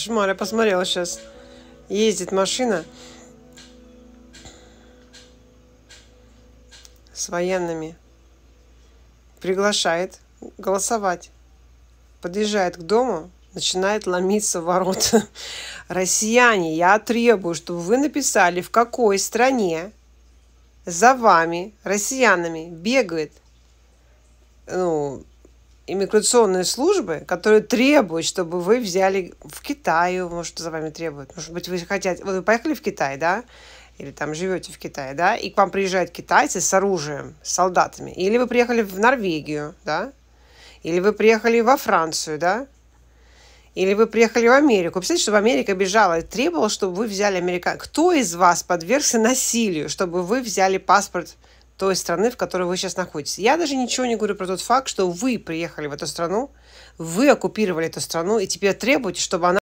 Кошмар, я посмотрела сейчас. Ездит машина с военными. Приглашает голосовать. Подъезжает к дому, начинает ломиться в ворота. Россияне, я требую, чтобы вы написали, в какой стране за вами, россиянами, бегает ну, иммиграционные службы, которые требуют, чтобы вы взяли в Китае, может, за вами требуют, ну, может быть, вы хотите, вот вы поехали в Китай, да, или там живете в Китае, да, и к вам приезжают китайцы с оружием, с солдатами, или вы приехали в Норвегию, да, или вы приехали во Францию, да, или вы приехали в Америку. Представляете, чтобы Америка бежала и требовала, чтобы вы взяли американ... Кто из вас подвергся насилию, чтобы вы взяли паспорт той страны, в которой вы сейчас находитесь. Я даже ничего не говорю про тот факт, что вы приехали в эту страну, вы оккупировали эту страну и теперь требуете, чтобы она